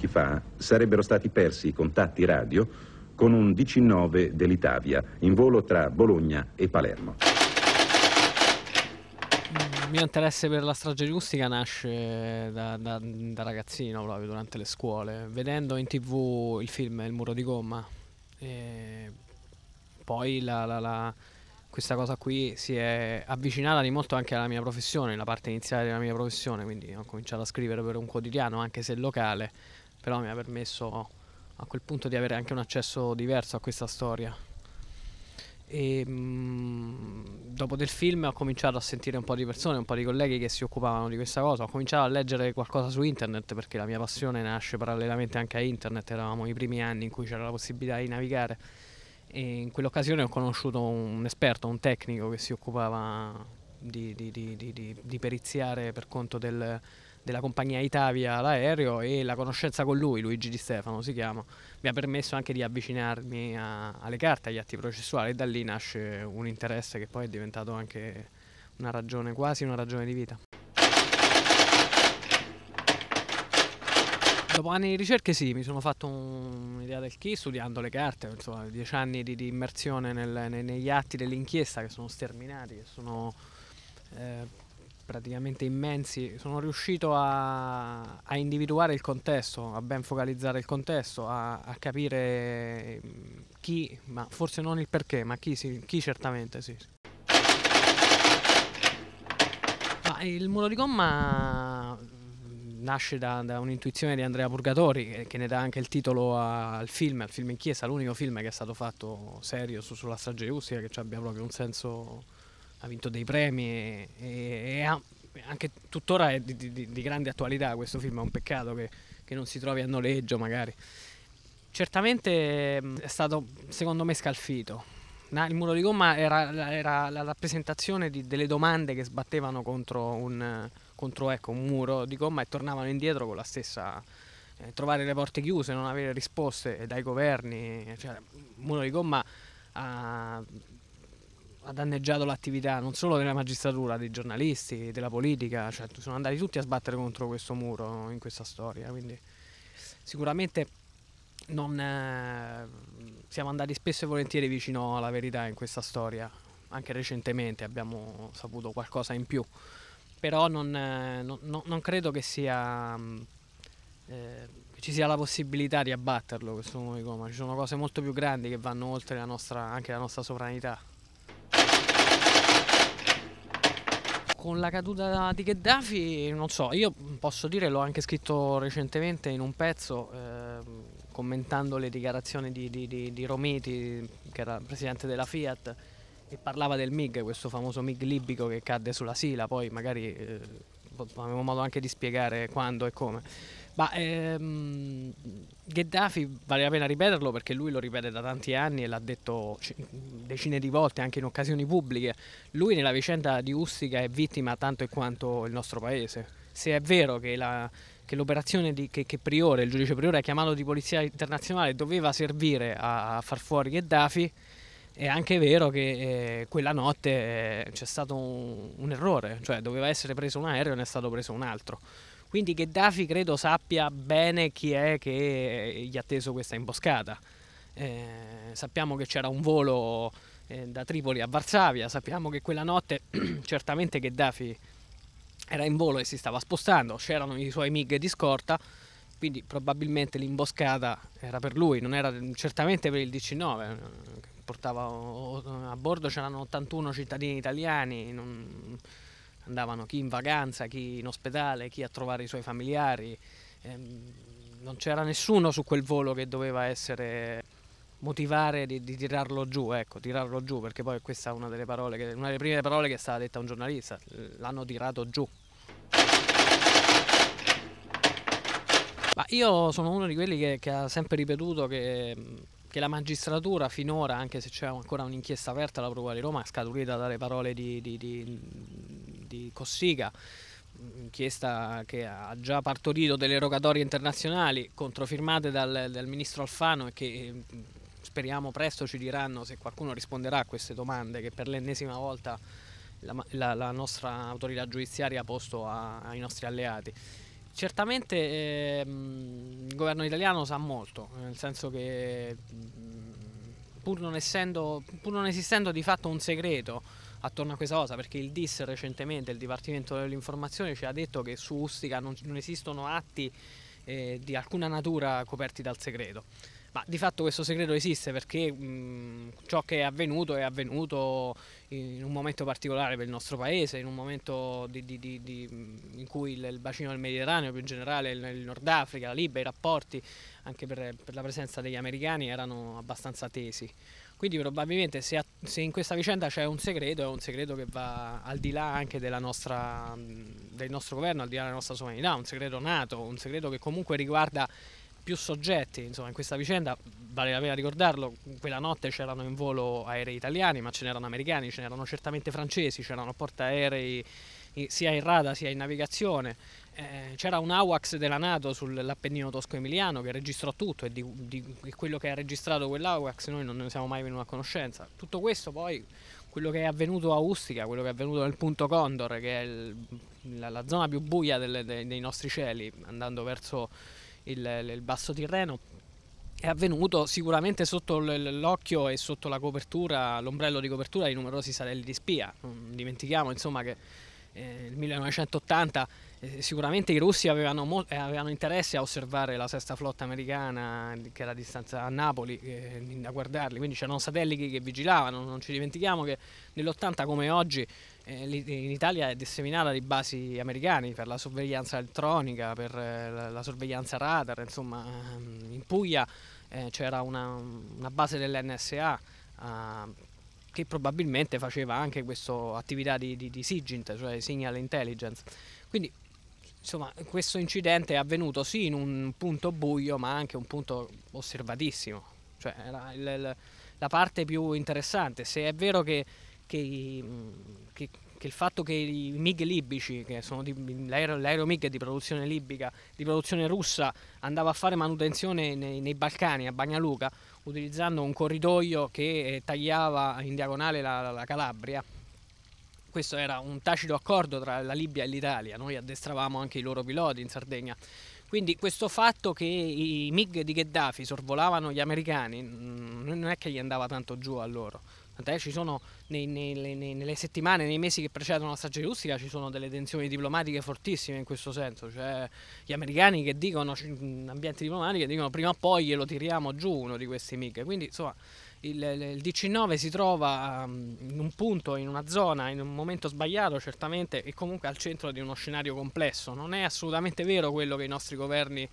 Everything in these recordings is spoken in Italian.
pochi fa sarebbero stati persi i contatti radio con un 19 dell'Italia in volo tra Bologna e Palermo. Il mio interesse per la strage rustica nasce da, da, da, ragazzino proprio durante le scuole, vedendo in tv il film Il muro di gomma. E poi la, la, la, questa cosa qui si è avvicinata di molto anche alla mia professione, la parte iniziale della mia professione, quindi ho cominciato a scrivere per un quotidiano, anche se locale però mi ha permesso a quel punto di avere anche un accesso diverso a questa storia. E, ehm, dopo del film ho cominciato a sentire un po' di persone, un po' di colleghi che si occupavano di questa cosa, ho cominciato a leggere qualcosa su internet perché la mia passione nasce parallelamente anche a internet, eravamo i primi anni in cui c'era la possibilità di navigare e in quell'occasione ho conosciuto un esperto, un tecnico che si occupava di, di, di, di, di periziare per conto del, della compagnia Italia l'aereo e la conoscenza con lui, Luigi Di Stefano si chiama, mi ha permesso anche di avvicinarmi a, alle carte, agli atti processuali e da lì nasce un interesse che poi è diventato anche una ragione, quasi una ragione di vita. Dopo anni di ricerche sì, mi sono fatto un'idea del chi studiando le carte, insomma, dieci anni di, di immersione nel, ne, negli atti dell'inchiesta che sono sterminati, che sono eh, praticamente immensi, sono riuscito a, a individuare il contesto, a ben focalizzare il contesto, a, a capire mm, chi, ma forse non il perché, ma chi, sì, chi certamente sì. Ma il muro di gomma mm, nasce da, da, un'intuizione di Andrea Purgatori eh, che ne dà anche il titolo al film, al film in chiesa, l'unico film che è stato fatto serio su, sulla strage di Ustica che abbia proprio un senso ha vinto dei premi e, e, e ha, anche tuttora è di, di, di, grande attualità questo film, è un peccato che, che non si trovi a noleggio magari. Certamente mm, è stato secondo me scalfito, il muro di gomma era, era la rappresentazione di, delle domande che sbattevano contro, un, contro ecco, un, muro di gomma e tornavano indietro con la stessa eh, trovare le porte chiuse, non avere risposte dai governi. Cioè, il muro di gomma ha ha danneggiato l'attività non solo della magistratura, dei giornalisti, della politica, cioè sono andati tutti a sbattere contro questo muro in questa storia, quindi sicuramente non, eh, siamo andati spesso e volentieri vicino alla verità in questa storia, anche recentemente abbiamo saputo qualcosa in più, però non, eh, no, non credo che sia... Mm, eh, ci sia la possibilità di abbatterlo questo muro di coma, ci sono cose molto più grandi che vanno oltre la nostra, anche la nostra sovranità. con la caduta di Gheddafi, non so, io posso dire, l'ho anche scritto recentemente in un pezzo, eh, commentando le dichiarazioni di, di, di, di, Romiti, che era presidente della Fiat, e parlava del MIG, questo famoso MIG libico che cadde sulla Sila, poi magari... Eh, avevo modo anche di spiegare quando e come. Ma ehm, Gheddafi vale la pena ripeterlo perché lui lo ripete da tanti anni e l'ha detto decine di volte anche in occasioni pubbliche. Lui nella vicenda di Ustica è vittima tanto e quanto il nostro paese. Se è vero che la, che l'operazione di, che, che, Priore, il giudice Priore ha chiamato di polizia internazionale, doveva servire a, a far fuori Gheddafi, è anche vero che eh, quella notte eh, c'è stato un, un, errore, cioè doveva essere preso un aereo e ne è stato preso un altro. Quindi Gheddafi credo sappia bene chi è che eh, gli ha teso questa imboscata. Eh, sappiamo che c'era un volo eh, da Tripoli a Varsavia, sappiamo che quella notte certamente Gheddafi era in volo e si stava spostando, c'erano i suoi MIG di scorta, quindi probabilmente l'imboscata era per lui, non era certamente per il 19 portava a bordo c'erano 81 cittadini italiani, non, andavano chi in vacanza, chi in ospedale, chi a trovare i suoi familiari. Ehm, non c'era nessuno su quel volo che doveva essere motivare di, di, tirarlo giù, ecco, tirarlo giù, perché poi questa è una delle, che, una delle prime parole che è stata detta a un giornalista, l'hanno tirato giù. Ma io sono uno di quelli che, che ha sempre ripetuto che che la magistratura finora, anche se c'è ancora un'inchiesta aperta alla Procura di Roma, è scaturita dalle parole di, di, di, di Cossiga, inchiesta che ha già partorito delle rogatorie internazionali controfirmate dal, dal ministro Alfano e che mm, speriamo presto ci diranno se qualcuno risponderà a queste domande che per l'ennesima volta la, la, la nostra autorità giudiziaria ha posto a, ai nostri alleati. Certamente eh, il governo italiano sa molto, nel senso che mm, pur non, essendo, pur non esistendo di fatto un segreto attorno a questa cosa, perché il DIS recentemente, il Dipartimento dell'Informazione, ci ha detto che su Ustica non, non esistono atti eh, di alcuna natura coperti dal segreto. Ma di fatto questo segreto esiste perché mh, ciò che è avvenuto è avvenuto in un momento particolare per il nostro paese, in un momento di, di, di, in cui il, il, bacino del Mediterraneo, più in generale il, il Nord Africa, la Libia, i rapporti anche per, per, la presenza degli americani erano abbastanza tesi. Quindi probabilmente se, se in questa vicenda c'è un segreto, è un segreto che va al di là anche nostra, del nostro governo, al di là della nostra sovranità, un segreto nato, un segreto che comunque riguarda più soggetti insomma, in questa vicenda, vale la pena ricordarlo, quella notte c'erano in volo aerei italiani, ma ce n'erano americani, ce n'erano certamente francesi, c'erano portaerei sia in rada sia in navigazione. Eh, c'era un AWACS della Nato sull'Appennino Tosco-Emiliano che registrò tutto e di, di, quello che ha registrato quell'AWACS noi non ne siamo mai venuti a conoscenza. Tutto questo poi, quello che è avvenuto a Ustica, quello che è avvenuto nel punto Condor, che è il, la, la, zona più buia delle, dei, dei nostri cieli, andando verso il, il Basso Tirreno è avvenuto sicuramente sotto l'occhio e sotto la copertura, l'ombrello di copertura di numerosi satelliti di spia. Non dimentichiamo insomma che eh, nel 1980 eh, sicuramente i russi avevano, eh, avevano, interesse a osservare la sesta flotta americana eh, che era a distanza a Napoli, eh, a guardarli, quindi c'erano satelliti che vigilavano, non ci dimentichiamo che nell'80 come oggi eh, in Italia è disseminata di basi americane per la sorveglianza elettronica, per eh, la sorveglianza radar, insomma ehm, in Puglia eh, c'era una, una base dell'NSA ehm, che probabilmente faceva anche questa attività di, di, di SIGINT, cioè Signal Intelligence. Quindi insomma questo incidente è avvenuto sì in un punto buio ma anche un punto osservatissimo, cioè la, la, la parte più interessante, se è vero che che, che, che il fatto che i MiG libici, che sono di, l'aereo, l'aereo MiG di produzione libica, di produzione russa, andava a fare manutenzione nei, nei Balcani, a Bagnaluca, utilizzando un corridoio che eh, tagliava in diagonale la, la Calabria, questo era un tacito accordo tra la Libia e l'Italia, noi addestravamo anche i loro piloti in Sardegna. Quindi questo fatto che i MiG di Gheddafi sorvolavano gli americani non è che gli andava tanto giù a loro, Tant'è ci sono nei, nei, nei, nelle settimane, nei mesi che precedono la strage russica, ci sono delle tensioni diplomatiche fortissime in questo senso. Cioè, gli americani che dicono, ambienti diplomatici, dicono prima o poi glielo tiriamo giù uno di questi MIG. Quindi insomma il, il dc si trova in un punto, in una zona, in un momento sbagliato certamente e comunque al centro di uno scenario complesso. Non è assolutamente vero quello che i nostri governi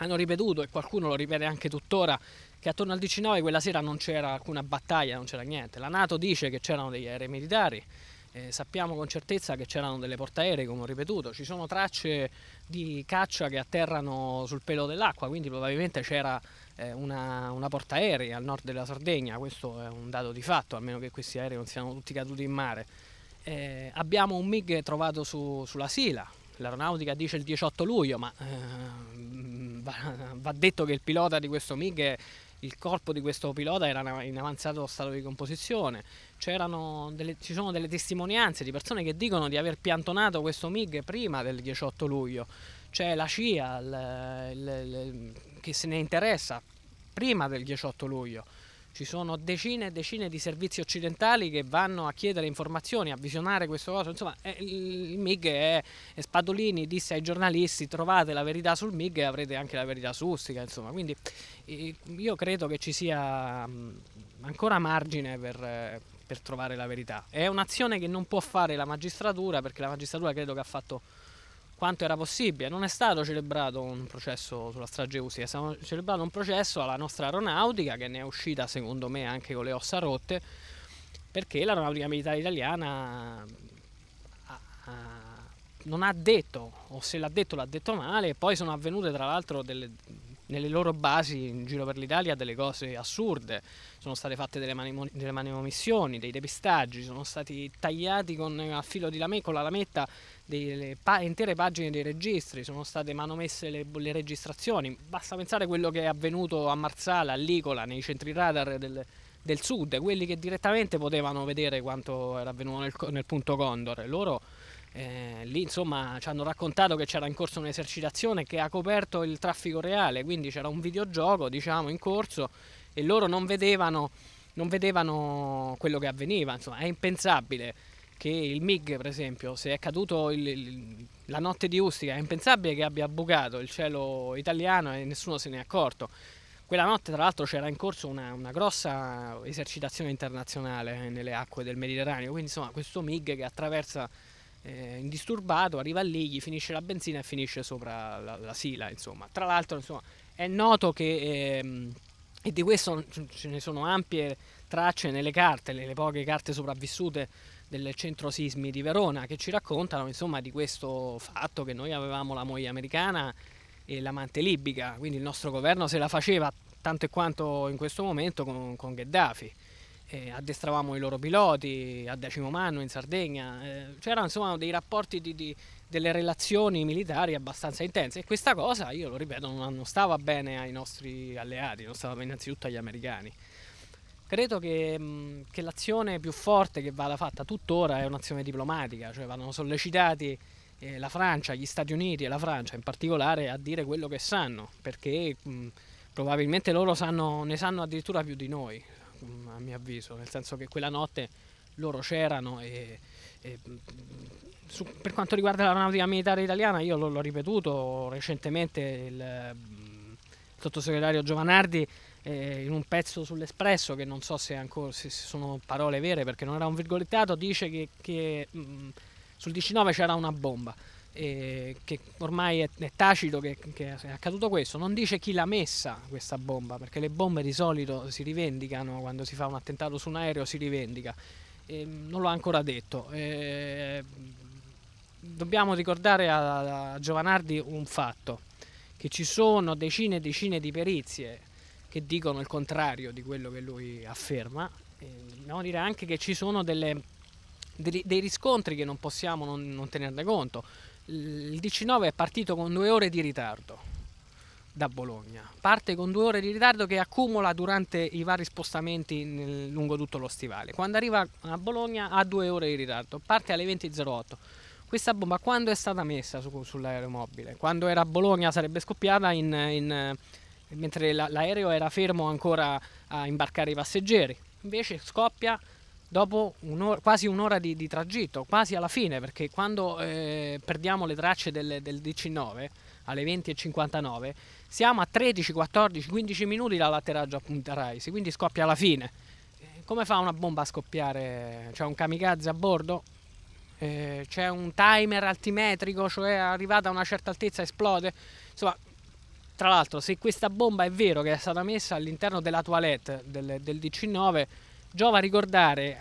hanno ripetuto e qualcuno lo ripete anche tuttora che attorno al 19 quella sera non c'era alcuna battaglia, non c'era niente. La Nato dice che c'erano degli aerei militari, eh, sappiamo con certezza che c'erano delle portaerei, come ho ripetuto, ci sono tracce di caccia che atterrano sul pelo dell'acqua, quindi probabilmente c'era eh, una, una portaerei al nord della Sardegna, questo è un dato di fatto, a meno che questi aerei non siano tutti caduti in mare. Eh, abbiamo un MIG trovato su, sulla Sila, l'aeronautica dice il 18 luglio, ma eh, va, va, detto che il pilota di questo MiG, il corpo di questo pilota era in avanzato stato di composizione, delle, ci sono delle testimonianze di persone che dicono di aver piantonato questo MiG prima del 18 luglio, c'è la CIA il, il, il, che se ne interessa prima del 18 luglio. Ci sono decine e decine di servizi occidentali che vanno a chiedere informazioni, a visionare questo coso. Insomma, eh, il MIG è, è Spadolini, disse ai giornalisti trovate la verità sul MIG e avrete anche la verità su Ustica. Insomma, quindi io credo che ci sia ancora margine per, per trovare la verità. È un'azione che non può fare la magistratura perché la magistratura credo che ha fatto quanto era possibile. Non è stato celebrato un processo sulla strage USA, è stato celebrato un processo alla nostra aeronautica che ne è uscita secondo me anche con le ossa rotte, perché l'aeronautica militare italiana ha, ha, non ha detto, o se l'ha detto l'ha detto male, e poi sono avvenute tra l'altro delle nelle loro basi in giro per l'Italia delle cose assurde, sono state fatte delle, manomissioni, dei depistaggi, sono stati tagliati con eh, a filo di lame, con la lametta delle pa- intere pagine dei registri, sono state manomesse le, le registrazioni, basta pensare a quello che è avvenuto a Marsala, a Licola, nei centri radar del, del sud, quelli che direttamente potevano vedere quanto era avvenuto nel, nel punto Condor, loro eh, lì insomma ci hanno raccontato che c'era in corso un'esercitazione che ha coperto il traffico reale, quindi c'era un videogioco diciamo in corso e loro non vedevano, non vedevano quello che avveniva, insomma è impensabile che il MIG per esempio, se è caduto il, il, la notte di Ustica, è impensabile che abbia bucato il cielo italiano e nessuno se ne è accorto. Quella notte tra l'altro c'era in corso una, una grossa esercitazione internazionale nelle acque del Mediterraneo, quindi insomma questo MIG che attraversa eh, indisturbato, arriva lì, gli finisce la benzina e finisce sopra la, la sila, insomma. Tra l'altro, insomma, è noto che, ehm, e di questo ce ne sono ampie tracce nelle carte, nelle poche carte sopravvissute del centro sismi di Verona, che ci raccontano, insomma, di questo fatto che noi avevamo la moglie americana e l'amante libica, quindi il nostro governo se la faceva tanto e quanto in questo momento con, con Gheddafi eh, addestravamo i loro piloti a decimo mano in Sardegna, eh, c'erano insomma dei rapporti di, di, delle relazioni militari abbastanza intense e questa cosa, io lo ripeto, non, non stava bene ai nostri alleati, non stava bene innanzitutto agli americani. Credo che, mm, che l'azione più forte che vada fatta tuttora è un'azione diplomatica, cioè vanno sollecitati eh, la Francia, gli Stati Uniti e la Francia in particolare a dire quello che sanno, perché mh, mm, probabilmente loro sanno, ne sanno addirittura più di noi Mm, a mio avviso, nel senso che quella notte loro c'erano e, e mm, su, per quanto riguarda l'aeronautica militare italiana io l'ho ripetuto recentemente il, mm, il sottosegretario Giovanardi eh, in un pezzo sull'Espresso che non so se, ancora, se sono parole vere perché non era un virgolettato dice che, che mh, sul 19 c'era una bomba eh, che ormai è, è tacito che, che, è accaduto questo, non dice chi l'ha messa questa bomba, perché le bombe di solito si rivendicano, quando si fa un attentato su un aereo si rivendica, eh, non l'ho ancora detto. Eh, dobbiamo ricordare a, a Giovanardi un fatto, che ci sono decine e decine di perizie che dicono il contrario di quello che lui afferma, ehm, dobbiamo dire anche che ci sono delle, dei, dei riscontri che non possiamo non, non tenerne conto il 19 è partito con due ore di ritardo da Bologna. Parte con due ore di ritardo che accumula durante i vari spostamenti nel, lungo tutto lo stivale. Quando arriva a Bologna ha due ore di ritardo, parte alle 20.08. Questa bomba quando è stata messa su, sull'aeromobile? Quando era a Bologna sarebbe scoppiata in, in, mentre la, l'aereo era fermo ancora a imbarcare i passeggeri. Invece scoppia dopo un'ora, quasi un'ora di, di, tragitto, quasi alla fine, perché quando eh, perdiamo le tracce del, del 19 alle 20.59 siamo a 13, 14, 15 minuti dall'atterraggio a Punta Raisi, quindi scoppia alla fine. Eh, come fa una bomba a scoppiare? C'è un kamikaze a bordo? Eh, c'è un timer altimetrico, cioè arrivata a una certa altezza esplode? Insomma, tra l'altro, se questa bomba è vero che è stata messa all'interno della toilette del, del 19, Giova a ricordare eh,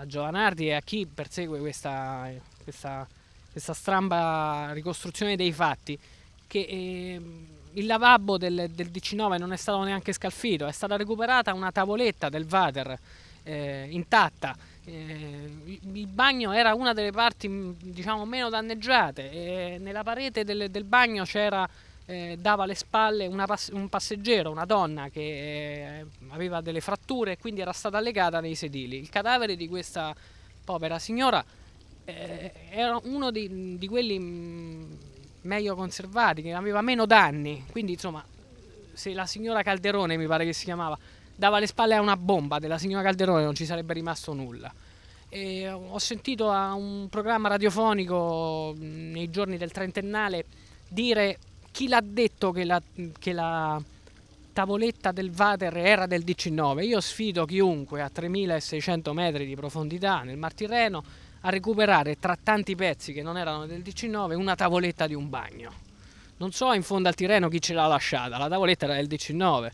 a Giovanardi e a chi persegue questa, questa, questa stramba ricostruzione dei fatti che eh, il lavabo del, del, DC9 non è stato neanche scalfito, è stata recuperata una tavoletta del Vater eh, intatta. Eh, il bagno era una delle parti diciamo meno danneggiate e eh, nella parete del, del bagno c'era eh, dava alle spalle pass- un passeggero, una donna che eh, aveva delle fratture e quindi era stata legata nei sedili. Il cadavere di questa povera signora eh, era uno di, di quelli mm, meglio conservati, che aveva meno danni, quindi insomma se la signora Calderone mi pare che si chiamava dava le spalle a una bomba della signora Calderone non ci sarebbe rimasto nulla. E ho sentito a un programma radiofonico mm, nei giorni del trentennale dire chi l'ha detto che la, che la tavoletta del Vater era del 19? Io sfido chiunque a 3600 metri di profondità nel Mar Tirreno a recuperare tra tanti pezzi che non erano del 19 una tavoletta di un bagno. Non so in fondo al Tirreno chi ce l'ha lasciata, la tavoletta era del 19